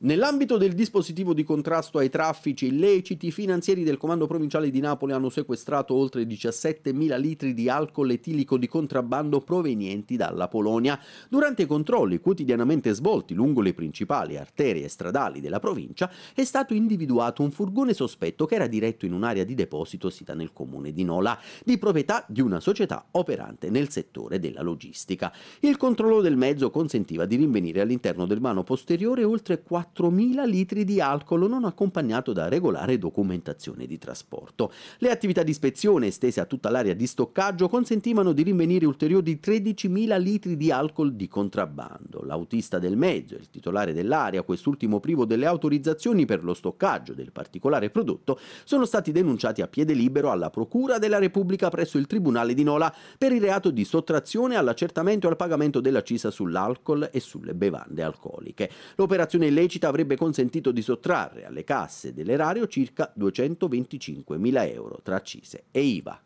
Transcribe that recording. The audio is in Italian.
Nell'ambito del dispositivo di contrasto ai traffici illeciti, i finanzieri del Comando Provinciale di Napoli hanno sequestrato oltre 17.000 litri di alcol etilico di contrabbando provenienti dalla Polonia. Durante i controlli quotidianamente svolti lungo le principali arterie stradali della provincia, è stato individuato un furgone sospetto che era diretto in un'area di deposito sita nel comune di Nola, di proprietà di una società operante nel settore della logistica. Il controllo del mezzo consentiva di rinvenire all'interno del mano posteriore oltre 4 4.000 litri di alcol non accompagnato da regolare documentazione di trasporto. Le attività di ispezione estese a tutta l'area di stoccaggio consentivano di rinvenire ulteriori 13.000 litri di alcol di contrabbando. L'autista del mezzo e il titolare dell'area, quest'ultimo privo delle autorizzazioni per lo stoccaggio del particolare prodotto, sono stati denunciati a piede libero alla Procura della Repubblica presso il Tribunale di Nola per il reato di sottrazione all'accertamento e al pagamento della CISA sull'alcol e sulle bevande alcoliche. L'operazione illecita pubblicità avrebbe consentito di sottrarre alle casse dell'erario circa 225 mila euro tra accise e IVA.